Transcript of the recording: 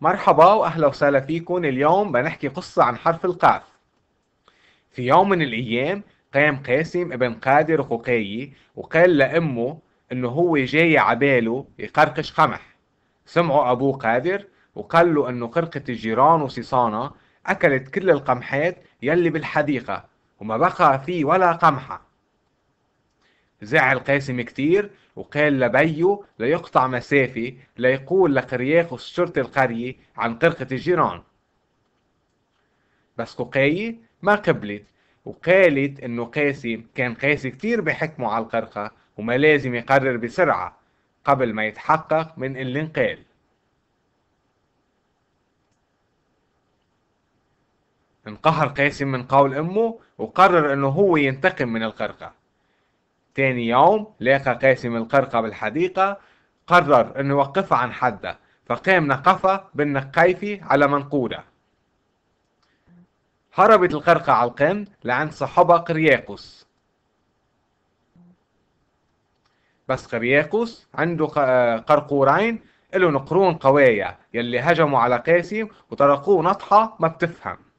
مرحبا واهلا وسهلا فيكم اليوم بنحكي قصة عن حرف القاف في يوم من الايام قام قاسم ابن قادر ققايي وقال لامه انه هو جاي عباله يقرقش قمح سمعه ابوه قادر وقال له انه قرقة الجيران وصيصانة اكلت كل القمحات يلي بالحديقة وما بقى فيه ولا قمحة زعل قاسم كتير وقال لبيو ليقطع مسافة ليقول لقرياخوس شرطي القرية عن قرقة الجيران بس قوقاية ما قبلت وقالت انه قاسم كان قاسي كتير بحكمه على القرقة وما لازم يقرر بسرعة قبل ما يتحقق من اللي انقال انقهر قاسم من قول امه وقرر انه هو ينتقم من القرقه تاني يوم لاقى قاسم القرقة بالحديقة قرر أن يوقفها عن حده فقام نقفه بالنقيفي على منقوده هربت القرقة على القن لعند صاحبها قرياقوس بس قرياقوس عنده قرقورين له قرون قوايا يلي هجموا على قاسم وطرقوه نطحة ما بتفهم